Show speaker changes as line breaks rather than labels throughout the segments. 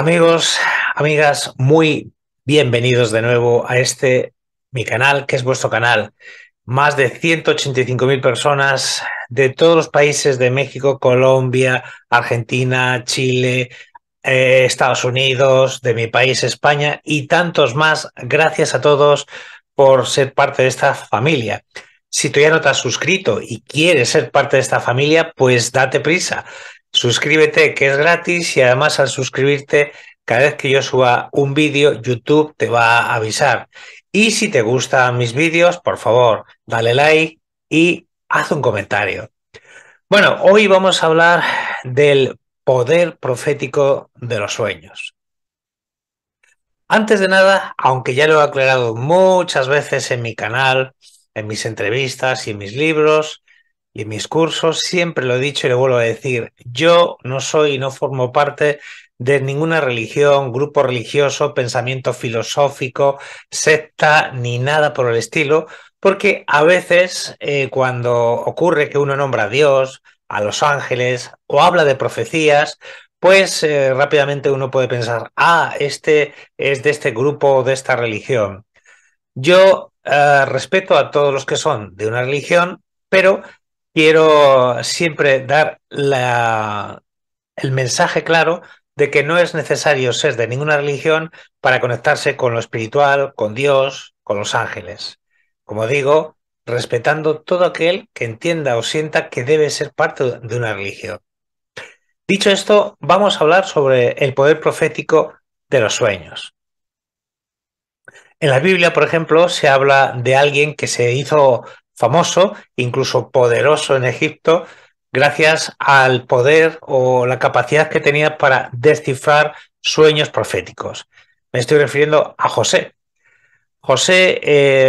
Amigos, amigas, muy bienvenidos de nuevo a este, mi canal, que es vuestro canal. Más de 185.000 personas de todos los países de México, Colombia, Argentina, Chile, eh, Estados Unidos, de mi país España y tantos más. Gracias a todos por ser parte de esta familia. Si tú ya no te has suscrito y quieres ser parte de esta familia, pues date prisa. Suscríbete, que es gratis, y además al suscribirte, cada vez que yo suba un vídeo, YouTube te va a avisar. Y si te gustan mis vídeos, por favor, dale like y haz un comentario. Bueno, hoy vamos a hablar del poder profético de los sueños. Antes de nada, aunque ya lo he aclarado muchas veces en mi canal, en mis entrevistas y en mis libros, y en mis cursos siempre lo he dicho y lo vuelvo a decir, yo no soy, y no formo parte de ninguna religión, grupo religioso, pensamiento filosófico, secta, ni nada por el estilo, porque a veces eh, cuando ocurre que uno nombra a Dios, a los ángeles o habla de profecías, pues eh, rápidamente uno puede pensar, ah, este es de este grupo o de esta religión. Yo eh, respeto a todos los que son de una religión, pero quiero siempre dar el mensaje claro de que no es necesario ser de ninguna religión para conectarse con lo espiritual, con Dios, con los ángeles. Como digo, respetando todo aquel que entienda o sienta que debe ser parte de una religión. Dicho esto, vamos a hablar sobre el poder profético de los sueños. En la Biblia, por ejemplo, se habla de alguien que se hizo famoso, incluso poderoso en Egipto, gracias al poder o la capacidad que tenía para descifrar sueños proféticos. Me estoy refiriendo a José. José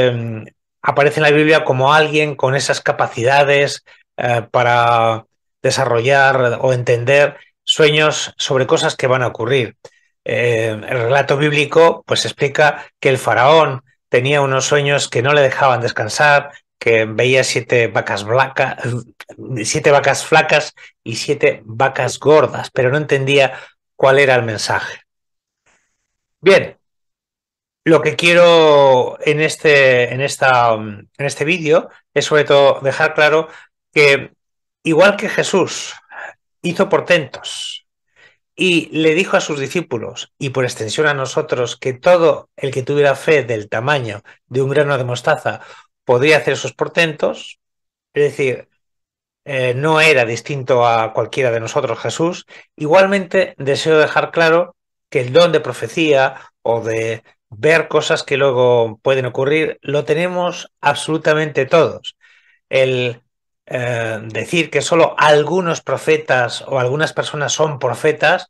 em, aparece en la Biblia como alguien con esas capacidades eh, para desarrollar o entender sueños sobre cosas que van a ocurrir. Em, el relato bíblico pues explica que el faraón tenía unos sueños que no le dejaban descansar, que veía siete vacas blancas, siete vacas flacas y siete vacas gordas, pero no entendía cuál era el mensaje. Bien, lo que quiero en este, en esta, en este vídeo es sobre todo dejar claro que igual que Jesús hizo portentos y le dijo a sus discípulos y por extensión a nosotros que todo el que tuviera fe del tamaño de un grano de mostaza Podría hacer esos portentos, es decir, eh, no era distinto a cualquiera de nosotros Jesús. Igualmente deseo dejar claro que el don de profecía o de ver cosas que luego pueden ocurrir, lo tenemos absolutamente todos. El eh, decir que solo algunos profetas o algunas personas son profetas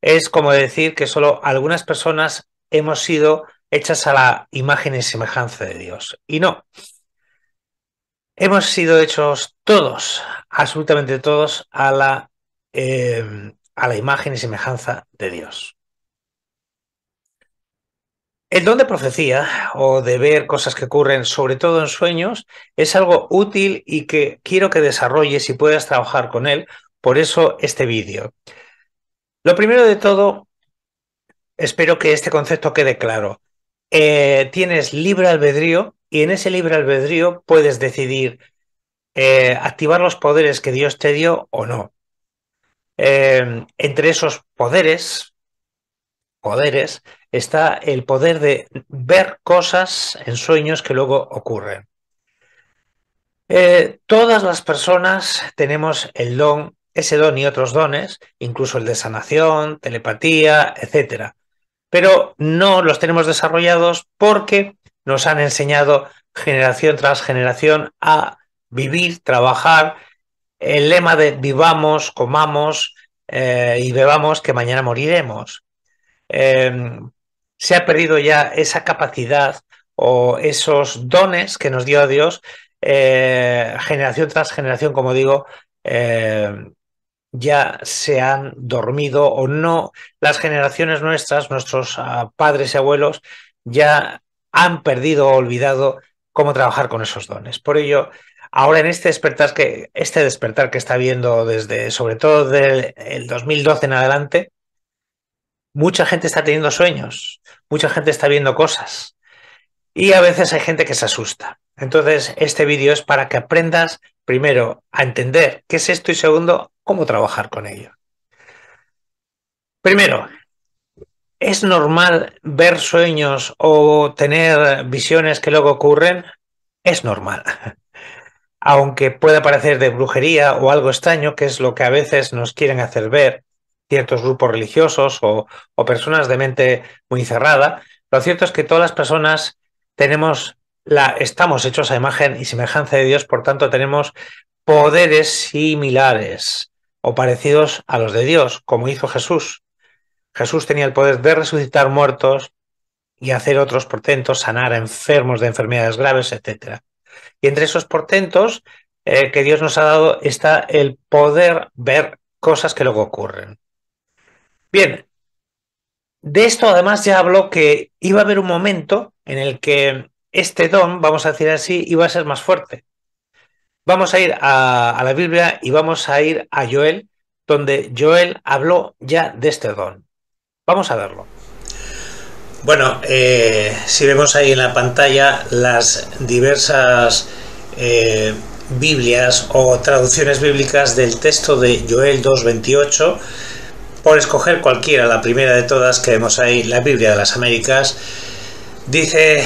es como decir que solo algunas personas hemos sido hechas a la imagen y semejanza de Dios. Y no, hemos sido hechos todos, absolutamente todos, a la, em, a la imagen y semejanza de Dios. El don de profecía o de ver cosas que ocurren, sobre todo en sueños, es algo útil y que quiero que desarrolles y puedas trabajar con él. Por eso este vídeo. Lo primero de todo, espero que este concepto quede claro. Eh, tienes libre albedrío y en ese libre albedrío puedes decidir eh, activar los poderes que Dios te dio o no. Em, entre esos poderes, poderes, está el poder de ver cosas en sueños que luego ocurren. Eh, todas las personas tenemos el don, ese don y otros dones, incluso el de sanación, telepatía, etcétera pero no los tenemos desarrollados porque nos han enseñado generación tras generación a vivir, trabajar, el lema de vivamos, comamos eh, y bebamos que mañana moriremos. Em, se ha perdido ya esa capacidad o esos dones que nos dio Dios eh, generación tras generación, como digo, em, ya se han dormido o no, las generaciones nuestras, nuestros ah, padres y abuelos, ya han perdido o olvidado cómo trabajar con esos dones. Por ello, ahora en este despertar que, este despertar que está viendo desde, sobre todo del el 2012 en adelante, mucha gente está teniendo sueños, mucha gente está viendo cosas, y a veces hay gente que se asusta. Entonces, este vídeo es para que aprendas primero a entender qué es esto y segundo, cómo trabajar con ello. Primero, ¿es normal ver sueños o tener visiones que luego ocurren? Es normal. Aunque pueda parecer de brujería o algo extraño, que es lo que a veces nos quieren hacer ver ciertos grupos religiosos o, o personas de mente muy cerrada, lo cierto es que todas las personas tenemos la, estamos hechos a imagen y semejanza de Dios, por tanto tenemos poderes similares o parecidos a los de Dios, como hizo Jesús. Jesús tenía el poder de resucitar muertos y hacer otros portentos, sanar a enfermos de enfermedades graves, etc. Y entre esos portentos eh, que Dios nos ha dado está el poder ver cosas que luego ocurren. Bien, de esto además ya habló que iba a haber un momento en el que este don, vamos a decir así, iba a ser más fuerte. Vamos a ir a, la Biblia y vamos a ir a Joel, donde Joel habló ya de este don. Vamos a verlo. Bueno, eh, si vemos ahí en la pantalla las diversas eh, Biblias o traducciones bíblicas del texto de Joel 2.28, por escoger cualquiera, la primera de todas que vemos ahí, la Biblia de las Américas, Dice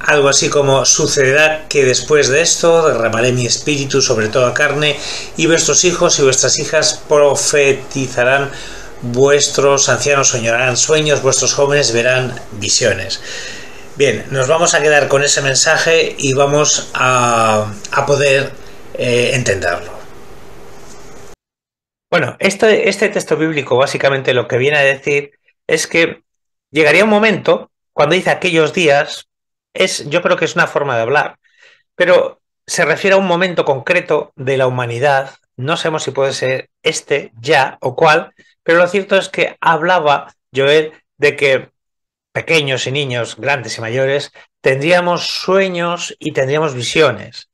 algo así como sucederá que después de esto derramaré mi espíritu sobre toda carne y vuestros hijos y vuestras hijas profetizarán vuestros ancianos soñarán sueños, vuestros jóvenes verán visiones. Bien, nos vamos a quedar con ese mensaje y vamos a, a poder eh, entenderlo. Bueno, este, este texto bíblico básicamente lo que viene a decir es que llegaría un momento cuando dice aquellos días, es, yo creo que es una forma de hablar, pero se refiere a un momento concreto de la humanidad. No sabemos si puede ser este, ya o cuál, pero lo cierto es que hablaba Joel de que pequeños y niños, grandes y mayores, tendríamos sueños y tendríamos visiones.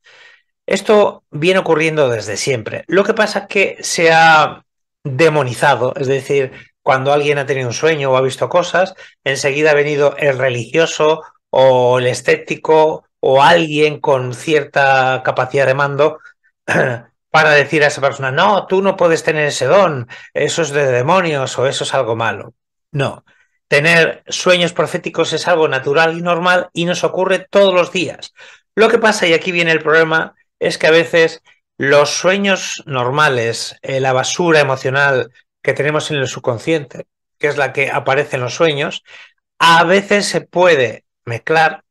Esto viene ocurriendo desde siempre. Lo que pasa es que se ha demonizado, es decir, cuando alguien ha tenido un sueño o ha visto cosas, enseguida ha venido el religioso o el estético o alguien con cierta capacidad de mando para decir a esa persona, no, tú no puedes tener ese don, eso es de demonios o eso es algo malo. No, tener sueños proféticos es algo natural y normal y nos ocurre todos los días. Lo que pasa, y aquí viene el problema, es que a veces los sueños normales, eh, la basura emocional, que tenemos en el subconsciente, que es la que aparece en los sueños, a veces se puede mezclar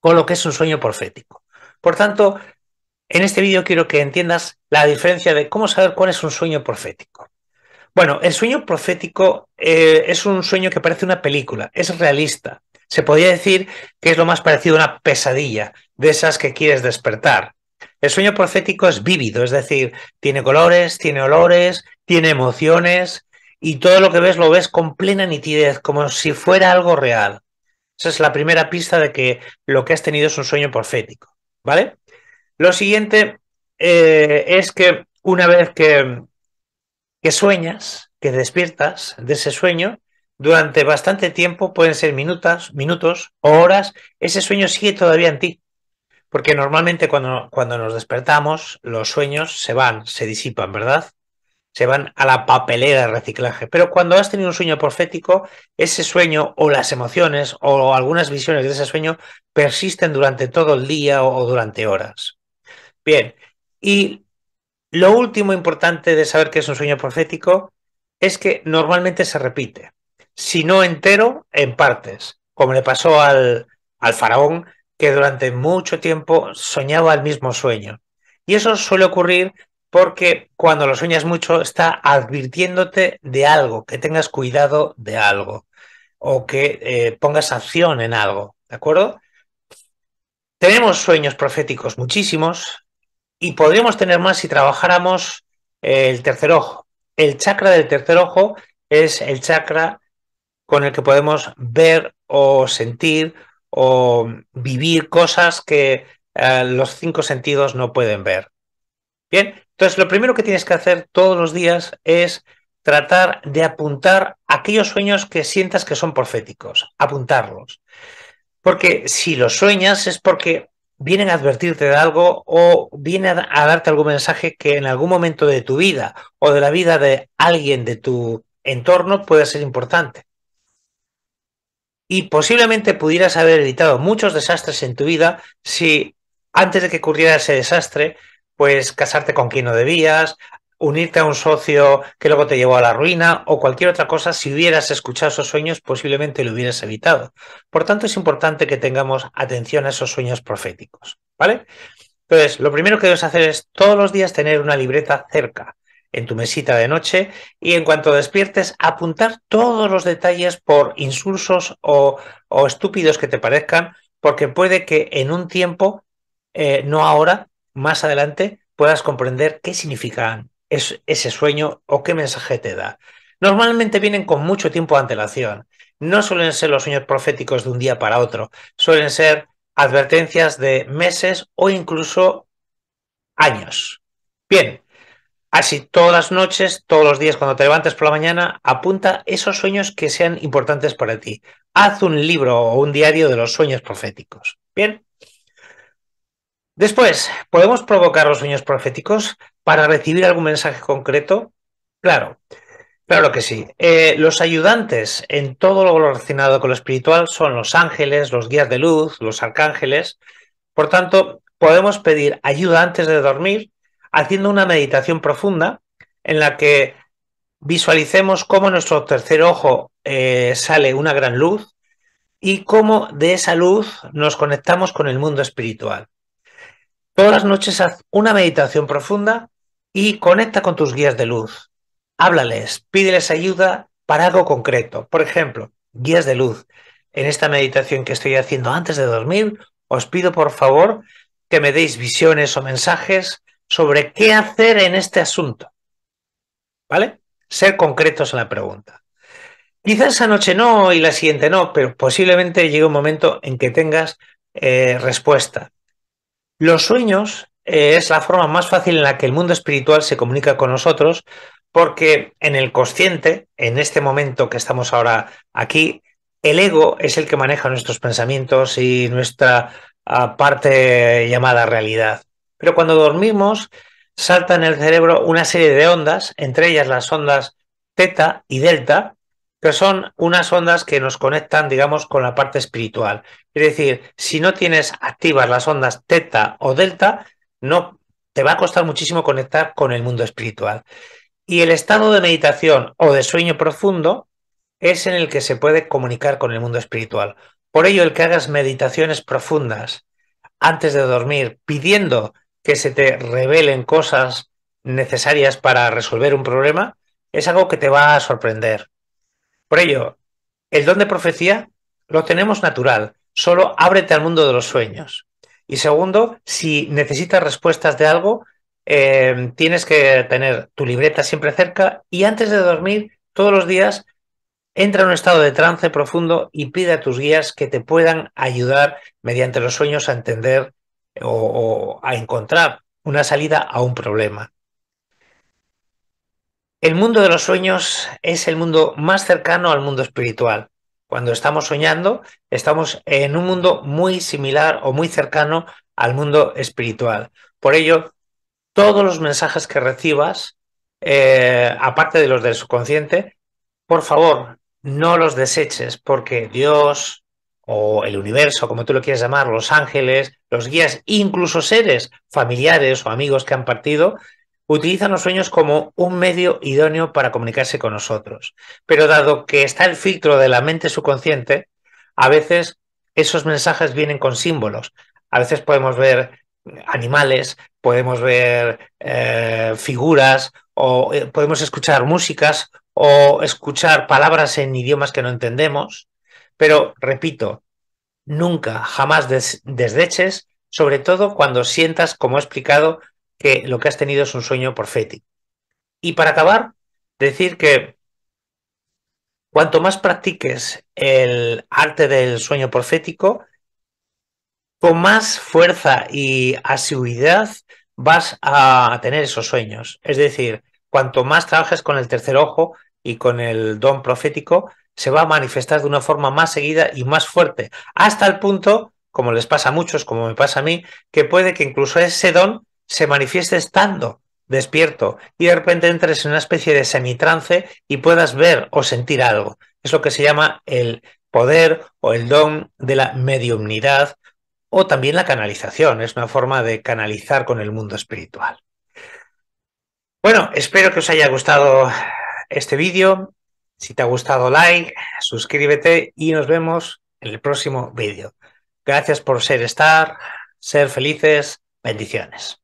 con lo que es un sueño profético. Por tanto, en este vídeo quiero que entiendas la diferencia de cómo saber cuál es un sueño profético. Bueno, el sueño profético eh, es un sueño que parece una película, es realista. Se podría decir que es lo más parecido a una pesadilla, de esas que quieres despertar. El sueño profético es vívido, es decir, tiene colores, tiene olores, tiene emociones y todo lo que ves lo ves con plena nitidez, como si fuera algo real. Esa es la primera pista de que lo que has tenido es un sueño profético, ¿vale? Lo siguiente eh, es que una vez que, que sueñas, que despiertas de ese sueño, durante bastante tiempo, pueden ser minutos, minutos o horas, ese sueño sigue todavía en ti. Porque normalmente cuando, cuando nos despertamos, los sueños se van, se disipan, ¿verdad? Se van a la papelera de reciclaje. Pero cuando has tenido un sueño profético, ese sueño o las emociones o algunas visiones de ese sueño persisten durante todo el día o, durante horas. Bien, y lo último importante de saber que es un sueño profético es que normalmente se repite, si no entero, en partes, como le pasó al, al faraón que durante mucho tiempo soñaba el mismo sueño. Y eso suele ocurrir porque cuando lo sueñas mucho está advirtiéndote de algo, que tengas cuidado de algo o que eh, pongas acción en algo, ¿de acuerdo? Tenemos sueños proféticos muchísimos y podríamos tener más si trabajáramos eh, el tercer ojo. El chakra del tercer ojo es el chakra con el que podemos ver o sentir o vivir cosas que eh, los cinco sentidos no pueden ver. Bien, entonces lo primero que tienes que hacer todos los días es tratar de apuntar aquellos sueños que sientas que son proféticos, apuntarlos. Porque si los sueñas es porque vienen a advertirte de algo o vienen a darte algún mensaje que en algún momento de tu vida o de la vida de alguien de tu entorno puede ser importante y posiblemente pudieras haber evitado muchos desastres en tu vida si antes de que ocurriera ese desastre, pues casarte con quien no debías, unirte a un socio que luego te llevó a la ruina o cualquier otra cosa, si hubieras escuchado esos sueños, posiblemente lo hubieras evitado. Por tanto, es importante que tengamos atención a esos sueños proféticos, ¿vale? Entonces, lo primero que debes hacer es todos los días tener una libreta cerca en tu mesita de noche y en cuanto despiertes apuntar todos los detalles por insulsos o, estúpidos que te parezcan, porque puede que en un tiempo, eh, no ahora, más adelante, puedas comprender qué significan es, ese sueño o qué mensaje te da. Normalmente vienen con mucho tiempo de antelación. No suelen ser los sueños proféticos de un día para otro, suelen ser advertencias de meses o incluso años. Bien, Así todas las noches, todos los días, cuando te levantes por la mañana, apunta esos sueños que sean importantes para ti. Haz un libro o un diario de los sueños proféticos. Bien. Después, ¿podemos provocar los sueños proféticos para recibir algún mensaje concreto? Claro, claro que sí. Eh, los ayudantes en todo lo relacionado con lo espiritual son los ángeles, los guías de luz, los arcángeles. Por tanto, podemos pedir ayuda antes de dormir haciendo una meditación profunda en la que visualicemos cómo nuestro tercer ojo eh, sale una gran luz y cómo de esa luz nos conectamos con el mundo espiritual. Todas las noches haz una meditación profunda y conecta con tus guías de luz. Háblales, pídeles ayuda para algo concreto. Por ejemplo, guías de luz. En esta meditación que estoy haciendo antes de dormir, os pido por favor que me deis visiones o mensajes sobre qué hacer en este asunto. ¿Vale? Ser concretos en la pregunta. Quizás esa noche no y la siguiente no, pero posiblemente llegue un momento en que tengas eh, respuesta. Los sueños eh, es la forma más fácil en la que el mundo espiritual se comunica con nosotros, porque en el consciente, en este momento que estamos ahora aquí, el ego es el que maneja nuestros pensamientos y nuestra ah, parte llamada realidad. Pero cuando dormimos, salta en el cerebro una serie de ondas, entre ellas las ondas teta y delta, que son unas ondas que nos conectan, digamos, con la parte espiritual. Es decir, si no tienes activas las ondas teta o delta, no te va a costar muchísimo conectar con el mundo espiritual. Y el estado de meditación o de sueño profundo es en el que se puede comunicar con el mundo espiritual. Por ello, el que hagas meditaciones profundas antes de dormir, pidiendo que se te revelen cosas necesarias para resolver un problema, es algo que te va a sorprender. Por ello, el don de profecía lo tenemos natural, solo ábrete al mundo de los sueños. Y segundo, si necesitas respuestas de algo, eh, tienes que tener tu libreta siempre cerca y antes de dormir, todos los días, entra en un estado de trance profundo y pide a tus guías que te puedan ayudar mediante los sueños a entender o, a encontrar una salida a un problema. El mundo de los sueños es el mundo más cercano al mundo espiritual. Cuando estamos soñando, estamos en un mundo muy similar o muy cercano al mundo espiritual. Por ello, todos los mensajes que recibas, eh, aparte de los del subconsciente, por favor, no los deseches porque Dios, o el universo, como tú lo quieras llamar, los ángeles, los guías, incluso seres familiares o amigos que han partido, utilizan los sueños como un medio idóneo para comunicarse con nosotros. Pero dado que está el filtro de la mente subconsciente, a veces esos mensajes vienen con símbolos. A veces podemos ver animales, podemos ver eh, figuras o eh, podemos escuchar músicas o escuchar palabras en idiomas que no entendemos. Pero, repito, nunca, jamás desdeches, sobre todo cuando sientas, como he explicado, que lo que has tenido es un sueño profético. Y para acabar, decir que cuanto más practiques el arte del sueño profético, con más fuerza y asiduidad vas a tener esos sueños. Es decir, cuanto más trabajes con el tercer ojo y con el don profético, se va a manifestar de una forma más seguida y más fuerte, hasta el punto, como les pasa a muchos, como me pasa a mí, que puede que incluso ese don se manifieste estando despierto y de repente entres en una especie de semitrance y puedas ver o sentir algo. Es lo que se llama el poder o el don de la mediumnidad o también la canalización. Es una forma de canalizar con el mundo espiritual. Bueno, espero que os haya gustado este vídeo. Si te ha gustado, like, suscríbete y nos vemos en el próximo vídeo. Gracias por ser estar, ser felices, bendiciones.